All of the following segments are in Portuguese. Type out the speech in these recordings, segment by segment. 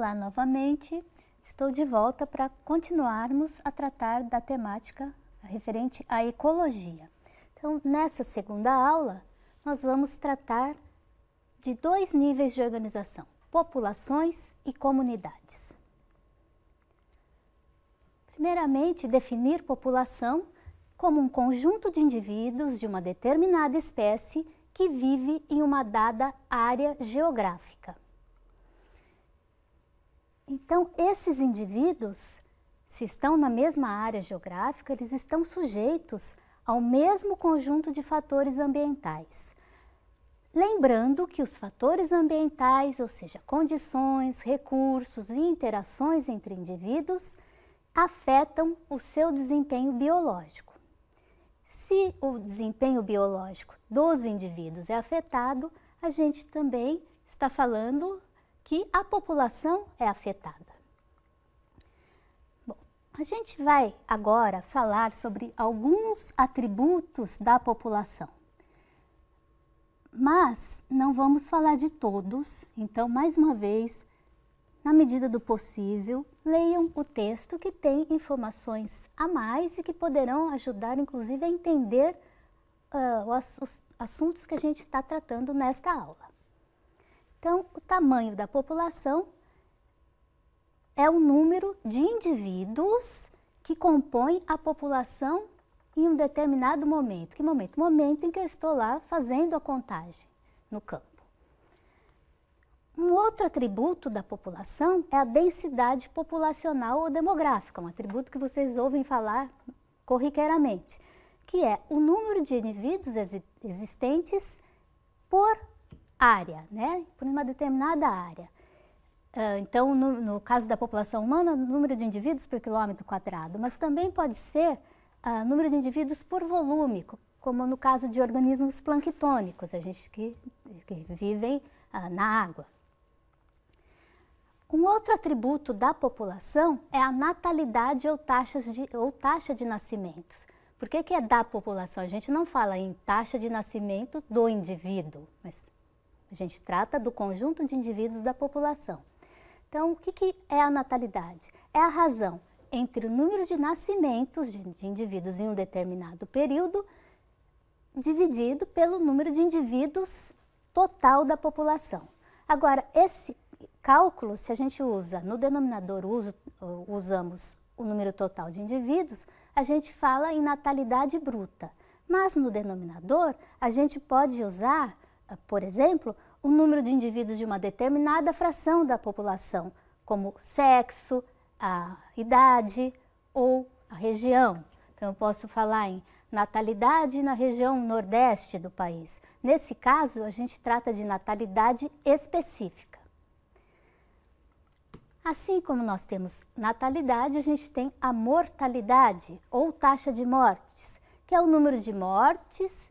Olá novamente, estou de volta para continuarmos a tratar da temática referente à ecologia. Então, nessa segunda aula, nós vamos tratar de dois níveis de organização: populações e comunidades. Primeiramente, definir população como um conjunto de indivíduos de uma determinada espécie que vive em uma dada área geográfica. Então, esses indivíduos, se estão na mesma área geográfica, eles estão sujeitos ao mesmo conjunto de fatores ambientais. Lembrando que os fatores ambientais, ou seja, condições, recursos e interações entre indivíduos, afetam o seu desempenho biológico. Se o desempenho biológico dos indivíduos é afetado, a gente também está falando que a população é afetada. Bom, a gente vai agora falar sobre alguns atributos da população. Mas não vamos falar de todos, então, mais uma vez, na medida do possível, leiam o texto que tem informações a mais e que poderão ajudar, inclusive, a entender uh, ah, os assuntos que a gente está tratando nesta aula. Então, o tamanho da população é o número de indivíduos que compõem a população em um determinado momento. Que momento? Momento em que eu estou lá fazendo a contagem no campo. Um outro atributo da população é a densidade populacional ou demográfica, um atributo que vocês ouvem falar corriqueiramente, que é o número de indivíduos existentes por área, né? Por uma determinada área. Uh, então, no, no, caso da população humana, número de indivíduos por quilômetro quadrado, mas também pode ser uh, número de indivíduos por volume, como no caso de organismos planctônicos, a gente que, que vivem uh, na água. Um outro atributo da população é a natalidade ou, taxas de, ou taxa de nascimentos. Por que, que é da população? A gente não fala em taxa de nascimento do indivíduo, mas a gente trata do conjunto de indivíduos da população. Então, o que, que é a natalidade? É a razão entre o número de nascimentos de, de indivíduos em um determinado período dividido pelo número de indivíduos total da população. Agora, esse cálculo, se a gente usa no denominador, uso, usamos o número total de indivíduos, a gente fala em natalidade bruta. Mas no denominador, a gente pode usar por exemplo, o número de indivíduos de uma determinada fração da população, como sexo, a idade ou a região. Então, eu posso falar em natalidade na região nordeste do país. Nesse caso, a gente trata de natalidade específica. Assim como nós temos natalidade, a gente tem a mortalidade ou taxa de mortes, que é o número de mortes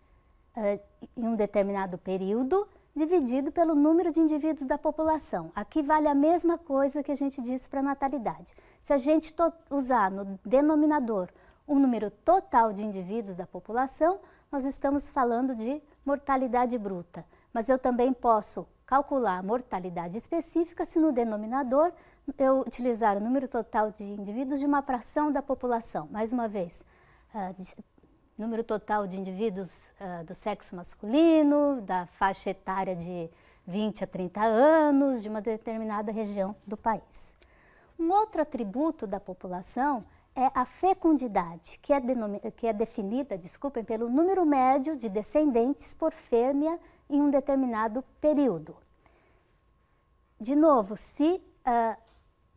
uh, em um determinado período, dividido pelo número de indivíduos da população. Aqui vale a mesma coisa que a gente disse para a natalidade. Se a gente usar no denominador um número total de indivíduos da população, nós estamos falando de mortalidade bruta. Mas eu também posso calcular a mortalidade específica se no denominador eu utilizar o número total de indivíduos de uma fração da população. Mais uma vez, ah, número total de indivíduos uh, do sexo masculino, da faixa etária de 20 a 30 anos, de uma determinada região do país. Um outro atributo da população é a fecundidade, que é, que é definida, desculpem, pelo número médio de descendentes por fêmea em um determinado período. De novo, se uh,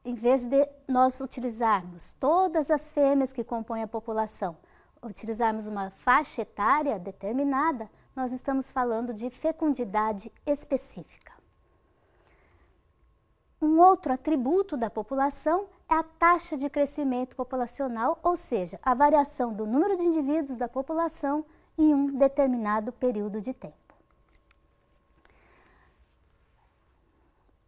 em vez de nós utilizarmos todas as fêmeas que compõem a população, utilizarmos uma faixa etária determinada, nós estamos falando de fecundidade específica. Um outro atributo da população é a taxa de crescimento populacional, ou seja, a variação do número de indivíduos da população em um determinado período de tempo.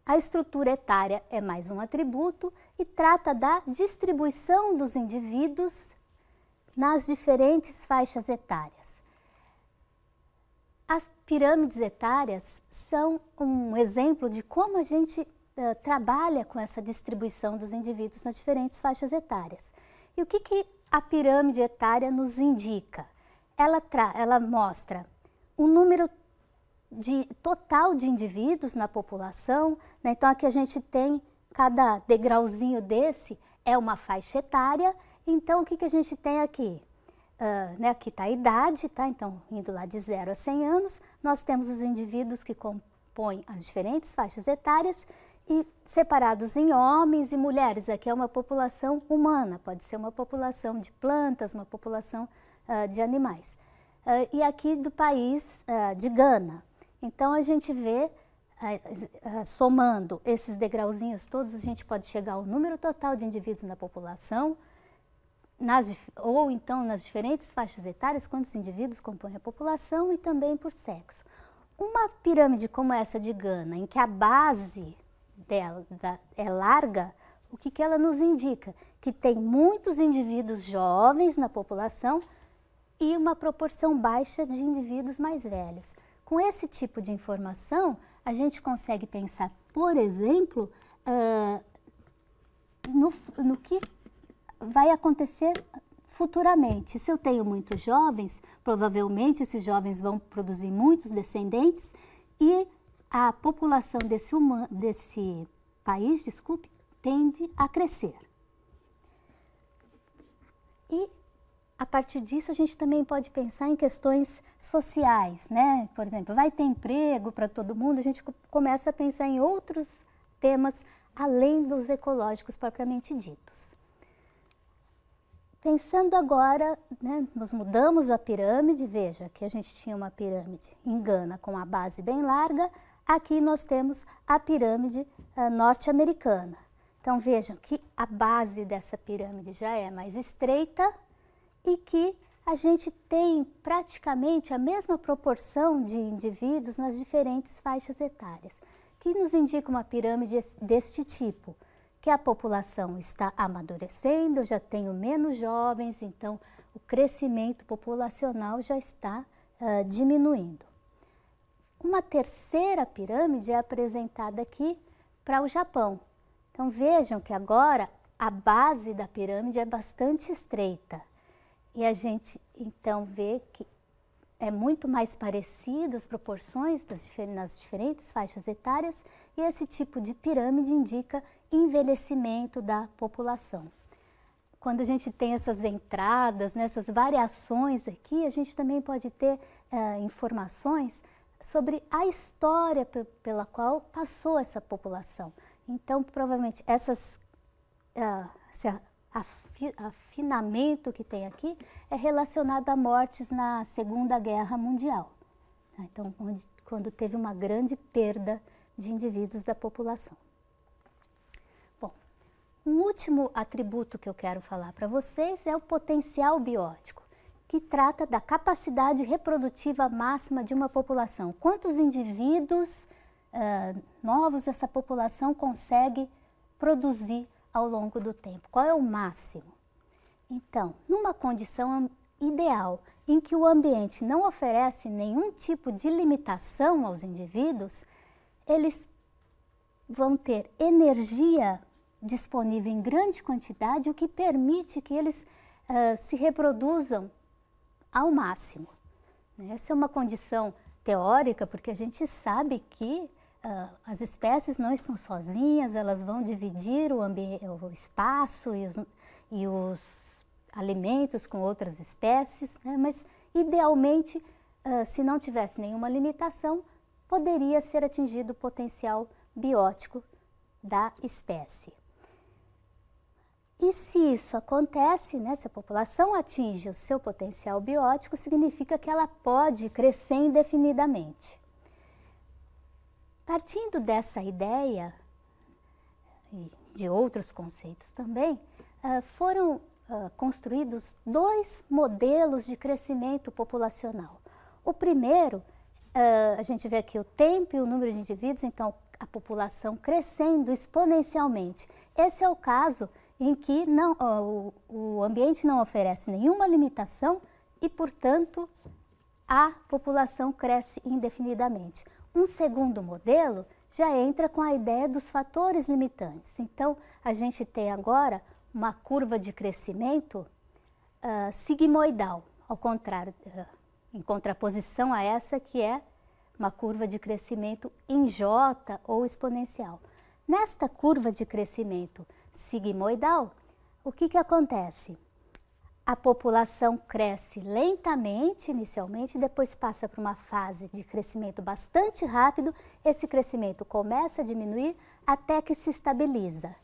A estrutura etária é mais um atributo e trata da distribuição dos indivíduos nas diferentes faixas etárias. As pirâmides etárias são um exemplo de como a gente uh, trabalha com essa distribuição dos indivíduos nas diferentes faixas etárias. E o que, que a pirâmide etária nos indica? Ela, ela mostra o número de, total de indivíduos na população, né? então aqui a gente tem cada degrauzinho desse é uma faixa etária então, o que, que a gente tem aqui? Uh, né, aqui está a idade, tá? então, indo lá de 0 a 100 anos, nós temos os indivíduos que compõem as diferentes faixas etárias e separados em homens e mulheres. Aqui é uma população humana, pode ser uma população de plantas, uma população uh, de animais. Uh, e aqui do país uh, de Gana. Então a gente vê, somando esses degrauzinhos todos, a gente pode chegar ao número total de indivíduos na população, nas, ou então nas diferentes faixas etárias, quantos indivíduos compõem a população e também por sexo. Uma pirâmide como essa de Gana, em que a base dela da, é larga, o que, que ela nos indica? Que tem muitos indivíduos jovens na população e uma proporção baixa de indivíduos mais velhos. Com esse tipo de informação, a gente consegue pensar, por exemplo, uh, no, no que vai acontecer futuramente. Se eu tenho muitos jovens, provavelmente esses jovens vão produzir muitos descendentes e a população desse, desse país, desculpe, tende a crescer. E a partir disso a gente também pode pensar em questões sociais, né? Por exemplo, vai ter emprego para todo mundo? A gente começa a pensar em outros temas além dos ecológicos propriamente ditos. Pensando agora, né, nós mudamos a pirâmide, veja que a gente tinha uma pirâmide em Gana com a base bem larga, aqui nós temos a pirâmide uh, norte-americana. Então vejam que a base dessa pirâmide já é mais estreita e que a gente tem praticamente a mesma proporção de indivíduos nas diferentes faixas etárias, que nos indica uma pirâmide deste tipo que a população está amadurecendo, eu já tenho menos jovens, então o crescimento populacional já está uh, diminuindo. Uma terceira pirâmide é apresentada aqui para o Japão. Então vejam que agora a base da pirâmide é bastante estreita e a gente então vê que é muito mais parecido as proporções das, nas diferentes faixas etárias e esse tipo de pirâmide indica envelhecimento da população. Quando a gente tem essas entradas, nessas né, variações aqui, a gente também pode ter eh, informações sobre a história pela qual passou essa população. Então, provavelmente, essas, uh, esse afi afinamento que tem aqui é relacionado a mortes na Segunda Guerra Mundial. Né? Então, onde, quando teve uma grande perda de indivíduos da população. Um último atributo que eu quero falar para vocês é o potencial biótico, que trata da capacidade reprodutiva máxima de uma população. Quantos indivíduos uh, novos essa população consegue produzir ao longo do tempo? Qual é o máximo? Então, numa condição ideal em que o ambiente não oferece nenhum tipo de limitação aos indivíduos, eles vão ter energia disponível em grande quantidade, o que permite que eles uh, se reproduzam ao máximo. Né? Essa é uma condição teórica, porque a gente sabe que uh, as espécies não estão sozinhas, elas vão dividir o, o espaço e os, e os, alimentos com outras espécies, né? mas idealmente, uh, se não tivesse nenhuma limitação, poderia ser atingido o potencial biótico da espécie. E se isso acontece, né, se a população atinge o seu potencial biótico, significa que ela pode crescer indefinidamente. Partindo dessa ideia, e de outros conceitos também, ah, foram ah, construídos dois modelos de crescimento populacional. O primeiro, ah, a gente vê aqui o tempo e o número de indivíduos, então a população crescendo exponencialmente. Esse é o caso em que não, o, o ambiente não oferece nenhuma limitação e, portanto, a população cresce indefinidamente. Um segundo modelo já entra com a ideia dos fatores limitantes. Então, a gente tem agora uma curva de crescimento uh, sigmoidal, ao contrário, uh, em contraposição a essa que é uma curva de crescimento em J ou exponencial. Nesta curva de crescimento, sigmoidal, o que, que acontece? A população cresce lentamente inicialmente, depois passa por uma fase de crescimento bastante rápido. Esse crescimento começa a diminuir até que se estabiliza.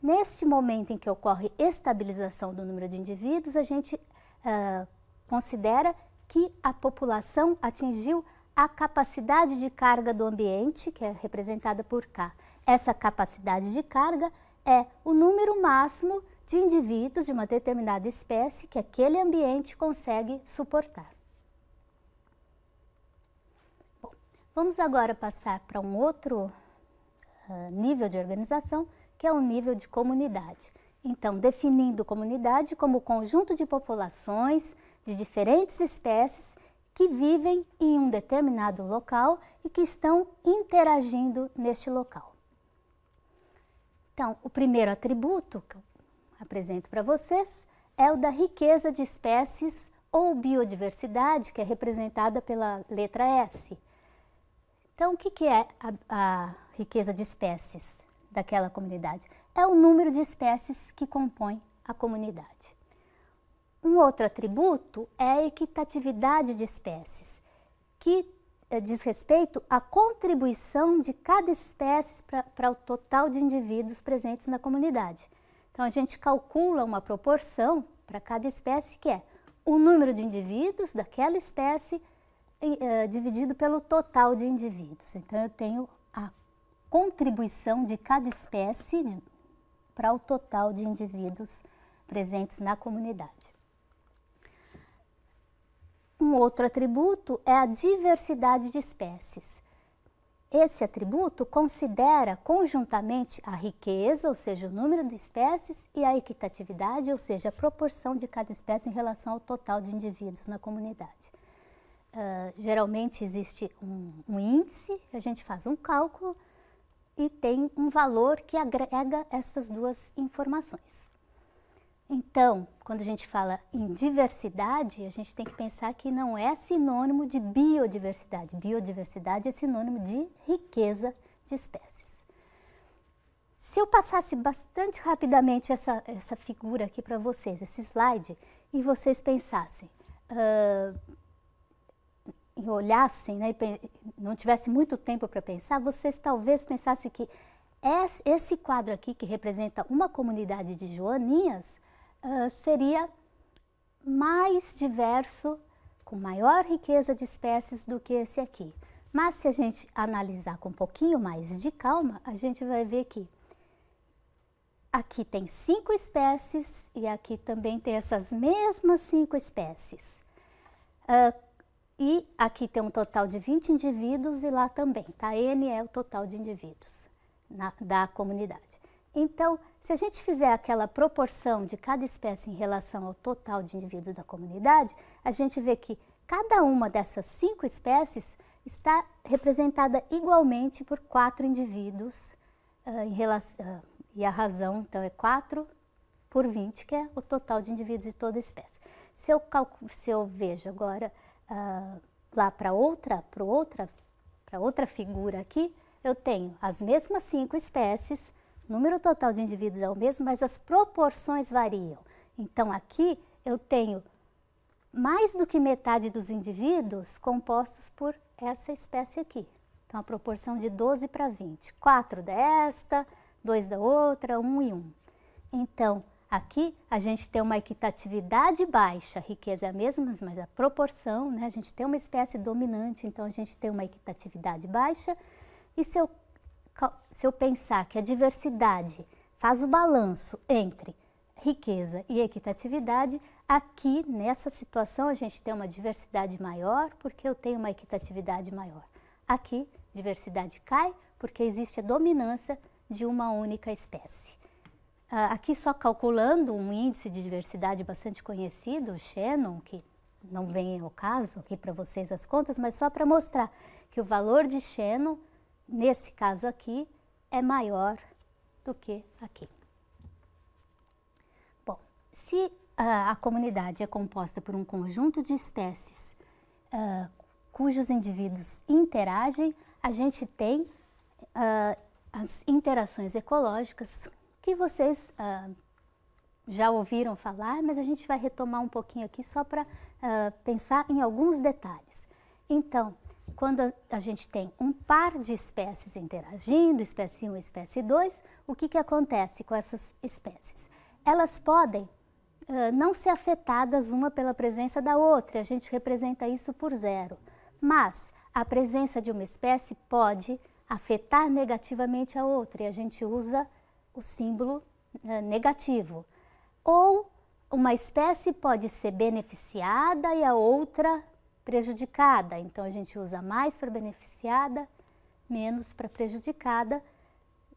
Neste momento em que ocorre estabilização do número de indivíduos, a gente uh, considera que a população atingiu a capacidade de carga do ambiente, que é representada por K. Essa capacidade de carga é o número máximo de indivíduos de uma determinada espécie que aquele ambiente consegue suportar. Bom, vamos agora passar para um outro uh, nível de organização, que é o nível de comunidade. Então, definindo comunidade como conjunto de populações de diferentes espécies que vivem em um determinado local e que estão interagindo neste local. Então, o primeiro atributo que eu apresento para vocês é o da riqueza de espécies ou biodiversidade, que é representada pela letra S. Então, o que, que é a, a riqueza de espécies daquela comunidade? É o número de espécies que compõem a comunidade. Um outro atributo é a equitatividade de espécies, que eh, diz respeito à contribuição de cada espécie para o total de indivíduos presentes na comunidade. Então, a gente calcula uma proporção para cada espécie que é o número de indivíduos daquela espécie uh, dividido pelo total de indivíduos. Então, eu tenho a contribuição de cada espécie para o total de indivíduos presentes na comunidade. Um outro atributo é a diversidade de espécies. Esse atributo considera conjuntamente a riqueza, ou seja, o número de espécies, e a equitatividade, ou seja, a proporção de cada espécie em relação ao total de indivíduos na comunidade. Uh, geralmente existe um, um, índice, a gente faz um cálculo e tem um valor que agrega essas duas informações. Então, quando a gente fala em diversidade, a gente tem que pensar que não é sinônimo de biodiversidade. Biodiversidade é sinônimo de riqueza de espécies. Se eu passasse bastante rapidamente essa, essa figura aqui para vocês, esse slide, e vocês pensassem, uh, e olhassem, né, e não tivesse muito tempo para pensar, vocês talvez pensassem que esse quadro aqui, que representa uma comunidade de joaninhas, seria mais diverso, com maior riqueza de espécies do que esse aqui. Mas se a gente analisar com um pouquinho mais de calma, a gente vai ver que aqui tem cinco espécies e aqui também tem essas mesmas cinco espécies. Uh, e aqui tem um total de 20 indivíduos e lá também, tá? N é o total de indivíduos na, da comunidade. Então, se a gente fizer aquela proporção de cada espécie em relação ao total de indivíduos da comunidade, a gente vê que cada uma dessas cinco espécies está representada igualmente por quatro indivíduos uh, ah, relação, uh, ah, e a razão, então, é 4 por 20, que é o total de indivíduos de toda espécie. Se eu, se eu vejo agora uh, lá para outra, para outra, outra figura aqui, eu tenho as mesmas cinco espécies, o número total de indivíduos é o mesmo, mas as proporções variam. Então, aqui eu tenho mais do que metade dos indivíduos compostos por essa espécie aqui. Então, a proporção de 12 para 20. 4 desta, 2 da outra, 1 e 1. Então, aqui a gente tem uma equitatividade baixa, a riqueza é a mesma, mas a proporção, né? a gente tem uma espécie dominante, então a gente tem uma equitatividade baixa. E se eu se eu pensar que a diversidade faz o balanço entre riqueza e equitatividade, aqui nessa situação a gente tem uma diversidade maior porque eu tenho uma equitatividade maior. Aqui, diversidade cai porque existe a dominância de uma única espécie. Ah, aqui só calculando um índice de diversidade bastante conhecido, o Shannon, que não vem ao caso aqui para vocês as contas, mas só para mostrar que o valor de Shannon nesse caso aqui, é maior do que aqui. Bom, se uh, a comunidade é composta por um conjunto de espécies uh, cujos indivíduos interagem, a gente tem uh, as interações ecológicas que vocês já ouviram falar, mas a gente vai retomar um pouquinho aqui só para pensar em alguns detalhes. Então, quando a gente tem um par de espécies interagindo, espécie 1 e espécie 2, o que, que acontece com essas espécies? Elas podem uh, não ser afetadas uma pela presença da outra, a gente representa isso por zero. Mas a presença de uma espécie pode afetar negativamente a outra e a gente usa o símbolo uh, negativo. Ou uma espécie pode ser beneficiada e a outra prejudicada. Então a gente usa mais para beneficiada, menos para prejudicada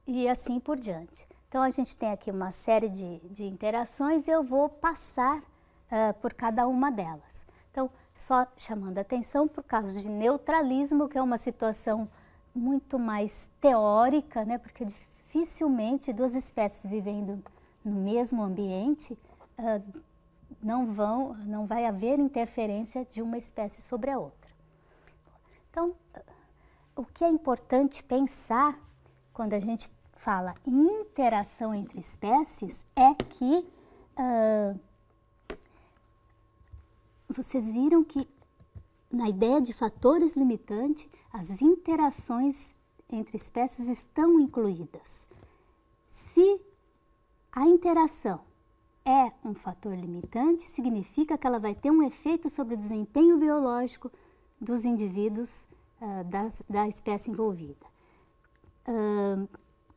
e assim por diante. Então a gente tem aqui uma série de, de interações e eu vou passar uh, por cada uma delas. Então, só chamando atenção por causa de neutralismo, que é uma situação muito mais teórica, né? porque dificilmente duas espécies vivendo no mesmo ambiente uh, não vão, não vai haver interferência de uma espécie sobre a outra. Então, o que é importante pensar quando a gente fala em interação entre espécies é que uh, vocês viram que na ideia de fatores limitantes, as interações entre espécies estão incluídas. Se a interação é um fator limitante, significa que ela vai ter um efeito sobre o desempenho biológico dos indivíduos uh, da, da espécie envolvida. Uh,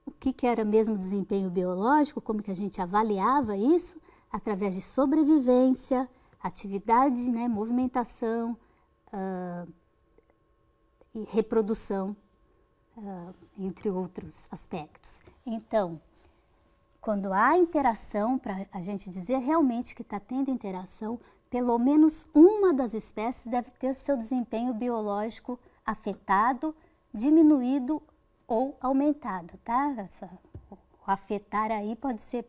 o que, que era mesmo desempenho biológico, como que a gente avaliava isso? Através de sobrevivência, atividade, né, movimentação uh, e reprodução, entre outros aspectos. Então, quando há interação, para a gente dizer realmente que está tendo interação, pelo menos uma das espécies deve ter seu desempenho biológico afetado, diminuído ou aumentado, tá? Essa, o afetar aí pode ser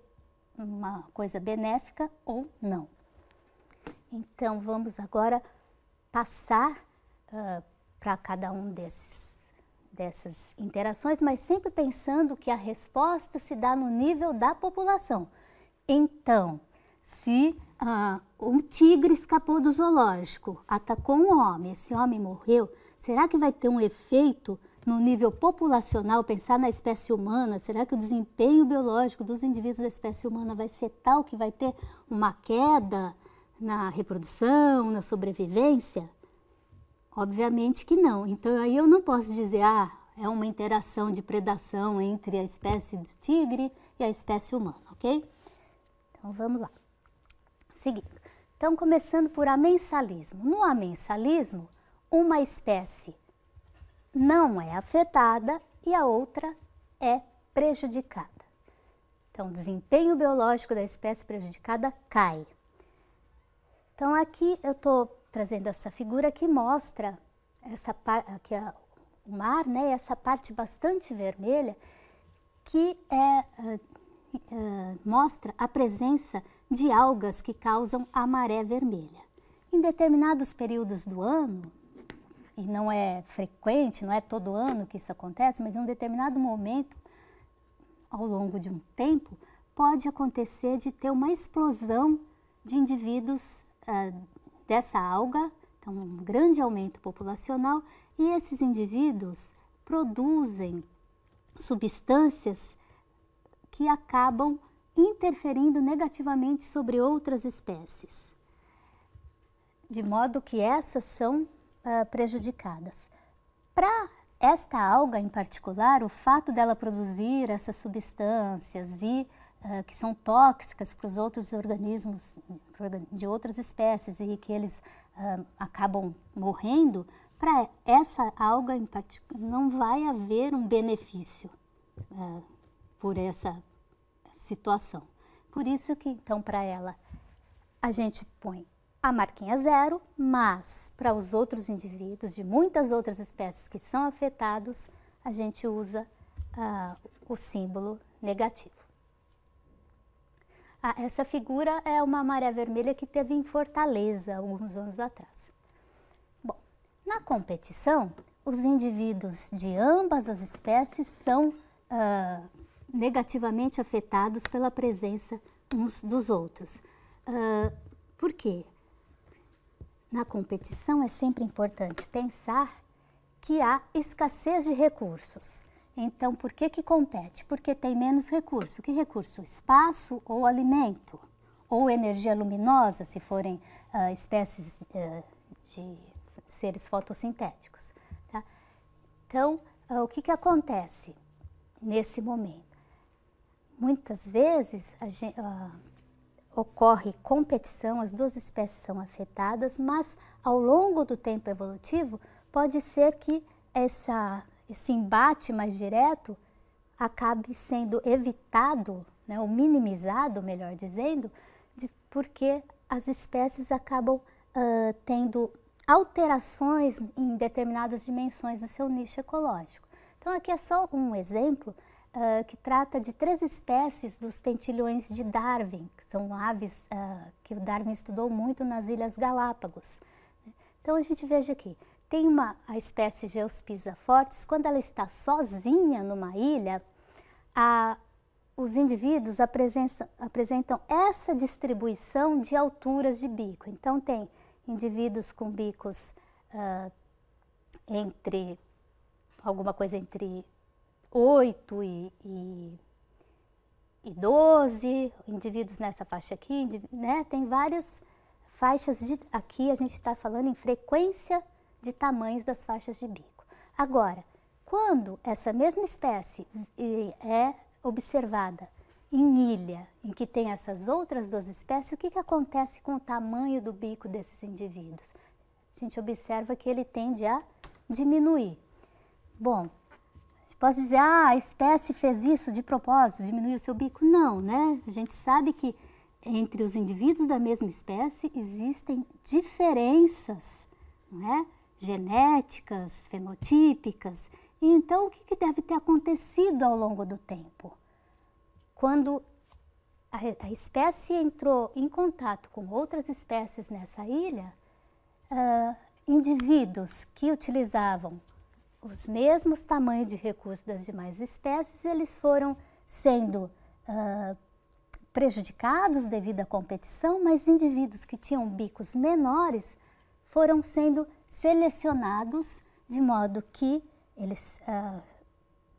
uma coisa benéfica ou não. Então vamos agora passar uh, para cada um desses dessas interações, mas sempre pensando que a resposta se dá no nível da população. Então, se ah, um tigre escapou do zoológico, atacou um homem, esse homem morreu, será que vai ter um efeito no nível populacional, pensar na espécie humana? Será que o desempenho biológico dos indivíduos da espécie humana vai ser tal que vai ter uma queda na reprodução, na sobrevivência? Obviamente que não. Então aí eu não posso dizer, ah, é uma interação de predação entre a espécie do tigre e a espécie humana, ok? Então vamos lá. Seguindo. Então começando por amensalismo. No amensalismo, uma espécie não é afetada e a outra é prejudicada. Então o desempenho biológico da espécie prejudicada cai. Então aqui eu estou trazendo essa figura que mostra essa que é o mar, né, essa parte bastante vermelha, que é, uh, uh, mostra a presença de algas que causam a maré vermelha. Em determinados períodos do ano, e não é frequente, não é todo ano que isso acontece, mas em um determinado momento, ao longo de um tempo, pode acontecer de ter uma explosão de indivíduos uh, dessa alga, então um grande aumento populacional, e esses indivíduos produzem substâncias que acabam interferindo negativamente sobre outras espécies, de modo que essas são uh, prejudicadas. Para esta alga em particular, o fato dela produzir essas substâncias e ah, que são tóxicas para os outros organismos de outras espécies e que eles uh, acabam morrendo, para essa alga em particular não vai haver um benefício uh, por essa situação. Por isso que então para ela a gente põe a marquinha zero, mas para os outros indivíduos de muitas outras espécies que são afetados, a gente usa uh, o símbolo negativo. Ah, essa figura é uma maré vermelha que teve em Fortaleza alguns anos atrás. Bom, na competição, os indivíduos de ambas as espécies são ah, negativamente afetados pela presença uns dos outros. Ah, por quê? Na competição é sempre importante pensar que há escassez de recursos. Então, por que que compete? Porque tem menos recurso. Que recurso? Espaço ou alimento? Ou energia luminosa, se forem uh, espécies uh, de seres fotossintéticos. Tá? Então, uh, o que que acontece nesse momento? Muitas vezes gente, ocorre competição, as duas espécies são afetadas, mas ao longo do tempo evolutivo, pode ser que essa esse embate mais direto acabe sendo evitado, né, ou minimizado, melhor dizendo, de, porque as espécies acabam uh, tendo alterações em determinadas dimensões do seu nicho ecológico. Então, aqui é só um exemplo uh, que trata de três espécies dos tentilhões de Darwin, que são aves uh, que o Darwin estudou muito nas Ilhas Galápagos. Né. Então, a gente veja aqui tem uma a espécie Geospisa fortis quando ela está sozinha numa ilha, a, os indivíduos apresentam, apresentam essa distribuição de alturas de bico. Então, tem indivíduos com bicos entre alguma coisa entre 8 e, e, e 12, indivíduos nessa faixa aqui, né? tem várias faixas de. Aqui a gente está falando em frequência de tamanhos das faixas de bico. Agora, quando essa mesma espécie é observada em ilha, em que tem essas outras duas espécies, o que, que acontece com o tamanho do bico desses indivíduos? A gente observa que ele tende a diminuir. Bom, posso dizer, ah, a espécie fez isso de propósito, diminuiu seu bico? Não, né? A gente sabe que entre os indivíduos da mesma espécie existem diferenças, não é? genéticas, fenotípicas. então, o que, que deve ter acontecido ao longo do tempo? Quando a, a espécie entrou em contato com outras espécies nessa ilha, uh, indivíduos que utilizavam os mesmos tamanhos de recursos das demais espécies, eles foram sendo uh, prejudicados devido à competição, mas indivíduos que tinham bicos menores foram sendo selecionados de modo que eles uh,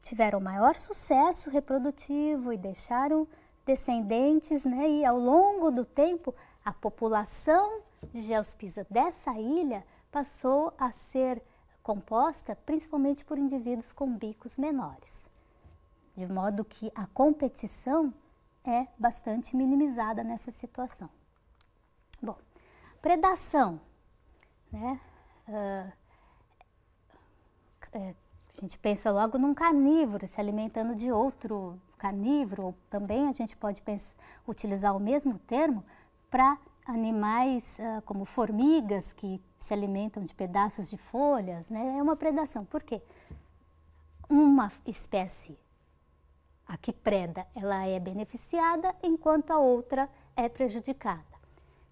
tiveram maior sucesso reprodutivo e deixaram descendentes, né? E ao longo do tempo, a população de Geospisa dessa ilha passou a ser composta principalmente por indivíduos com bicos menores, de modo que a competição é bastante minimizada nessa situação. Bom, predação né? Uh, é, a gente pensa logo num carnívoro se alimentando de outro carnívoro, ou também a gente pode pensar, utilizar o mesmo termo para animais uh, como formigas que se alimentam de pedaços de folhas, né? É uma predação. Por quê? Uma espécie a que preda, ela é beneficiada, enquanto a outra é prejudicada.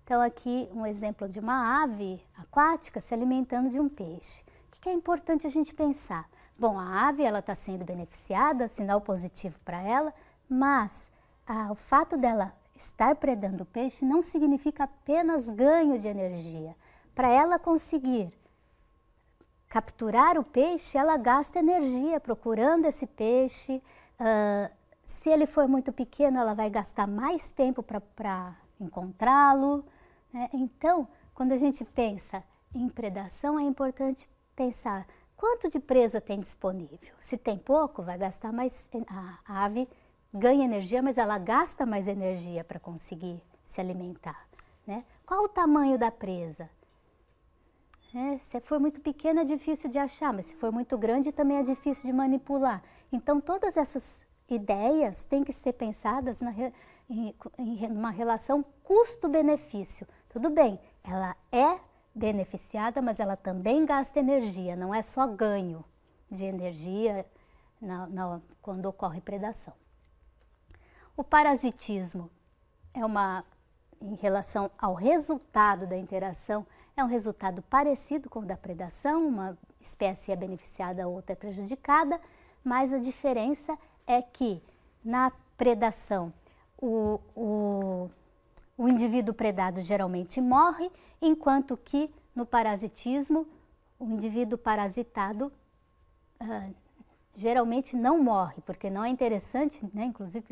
Então, aqui um exemplo de uma ave aquática se alimentando de um peixe. O que é importante a gente pensar? Bom, a ave ela está sendo beneficiada, sinal positivo para ela, mas ah, o fato dela estar predando o peixe não significa apenas ganho de energia. Para ela conseguir capturar o peixe, ela gasta energia procurando esse peixe. Uh, se ele for muito pequeno, ela vai gastar mais tempo para encontrá-lo. Né? Então, quando a gente pensa em predação, é importante pensar quanto de presa tem disponível. Se tem pouco, vai gastar mais. A ave ganha energia, mas ela gasta mais energia para conseguir se alimentar. Né? Qual o tamanho da presa? É, se for muito pequena é difícil de achar, mas se for muito grande também é difícil de manipular. Então todas essas ideias têm que ser pensadas na, em, em uma relação custo-benefício. Tudo bem, ela é beneficiada, mas ela também gasta energia, não é só ganho de energia na, na, quando ocorre predação. O parasitismo é uma, em relação ao resultado da interação, é um resultado parecido com o da predação, uma espécie é beneficiada, a outra é prejudicada, mas a diferença é que na predação o, o o indivíduo predado geralmente morre, enquanto que no parasitismo, o indivíduo parasitado uh, geralmente não morre, porque não é interessante, né, inclusive,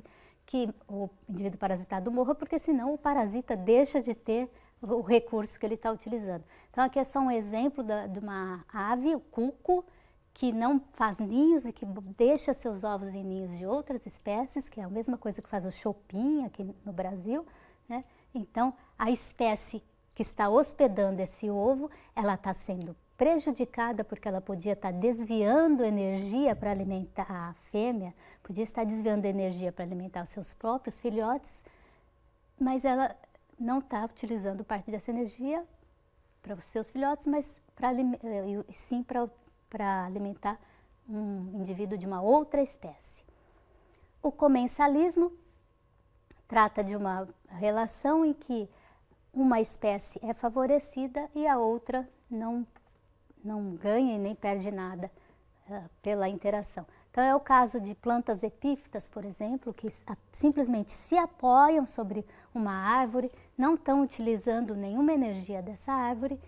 que o indivíduo parasitado morra, porque senão o parasita deixa de ter o recurso que ele está utilizando. Então, aqui é só um exemplo da, de uma ave, o cuco, que não faz ninhos e que deixa seus ovos em ninhos de outras espécies, que é a mesma coisa que faz o chopin aqui no Brasil, né? Então, a espécie que está hospedando esse ovo, ela está sendo prejudicada porque ela podia estar tá desviando energia para alimentar a fêmea, podia estar desviando energia para alimentar os seus próprios filhotes, mas ela não está utilizando parte dessa energia para os seus filhotes, mas para, eh, sim para alimentar um indivíduo de uma outra espécie. O comensalismo Trata de uma relação em que uma espécie é favorecida e a outra não, não ganha e nem perde nada uh, pela interação. Então, é o caso de plantas epífitas, por exemplo, que a, simplesmente se apoiam sobre uma árvore, não estão utilizando nenhuma energia dessa árvore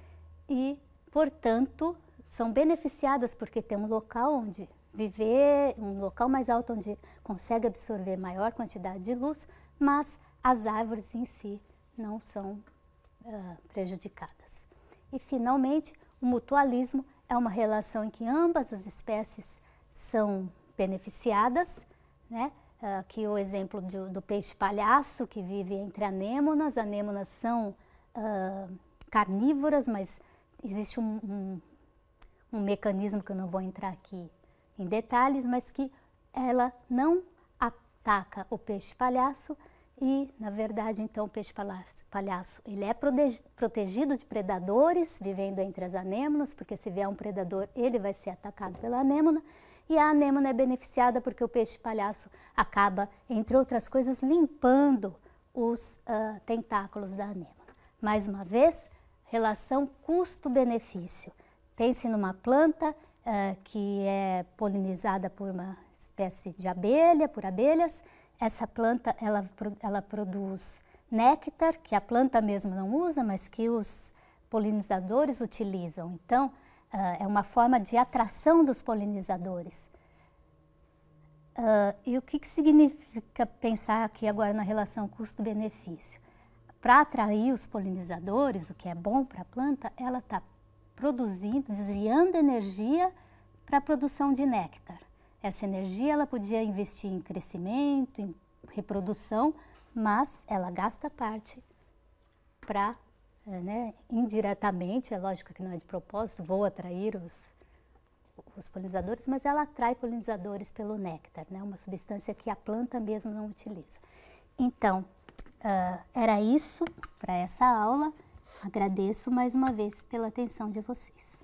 e, portanto, são beneficiadas porque tem um local onde viver, um local mais alto onde consegue absorver maior quantidade de luz, mas as árvores em si não são uh, prejudicadas. E, finalmente, o mutualismo é uma relação em que ambas as espécies são beneficiadas, né? Aqui ah, o exemplo do, do peixe palhaço que vive entre anêmonas. Anêmonas são uh, carnívoras, mas existe um, um, um mecanismo que eu não vou entrar aqui em detalhes, mas que ela não ataca o peixe palhaço e, na verdade, então o peixe palhaço, ele é protegido de predadores, vivendo entre as anêmonas, porque se vier um predador, ele vai ser atacado pela anêmona. E a anêmona é beneficiada porque o peixe palhaço acaba, entre outras coisas, limpando os uh, tentáculos da anêmona. Mais uma vez, relação custo-benefício. Pense numa planta uh, que é polinizada por uma espécie de abelha, por abelhas. Essa planta ela, ela produz néctar, que a planta mesmo não usa, mas que os polinizadores utilizam. Então, uh, é uma forma de atração dos polinizadores. Uh, e o que, que significa pensar aqui agora na relação custo-benefício? Para atrair os polinizadores, o que é bom para a planta, ela está produzindo, desviando energia para a produção de néctar. Essa energia ela podia investir em crescimento, em reprodução, mas ela gasta parte para, eh, né, indiretamente, é lógico que não é de propósito, vou atrair os, os polinizadores, mas ela atrai polinizadores pelo néctar, né, uma substância que a planta mesmo não utiliza. Então, uh, era isso para essa aula. Agradeço mais uma vez pela atenção de vocês.